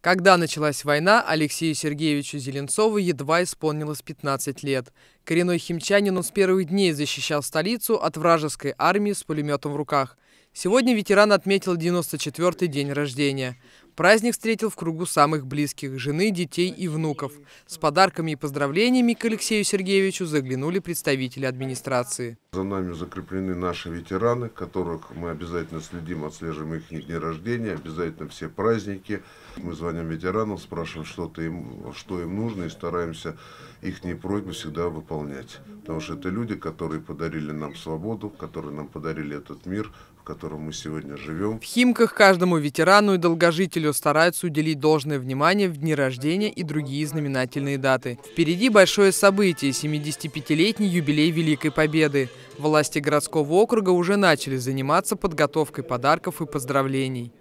Когда началась война, Алексею Сергеевичу Зеленцову едва исполнилось 15 лет. Коренной химчанин он с первых дней защищал столицу от вражеской армии с пулеметом в руках. Сегодня ветеран отметил 94-й день рождения. Праздник встретил в кругу самых близких – жены, детей и внуков. С подарками и поздравлениями к Алексею Сергеевичу заглянули представители администрации. За нами закреплены наши ветераны, которых мы обязательно следим, отслеживаем их дни рождения, обязательно все праздники. Мы звоним ветеранам, спрашиваем, что, им, что им нужно, и стараемся их просьбы всегда выполнять. Потому что это люди, которые подарили нам свободу, которые нам подарили этот мир, в котором мы сегодня живем. В Химках каждому ветерану и долгожителю читателю стараются уделить должное внимание в дни рождения и другие знаменательные даты. Впереди большое событие – 75-летний юбилей Великой Победы. Власти городского округа уже начали заниматься подготовкой подарков и поздравлений.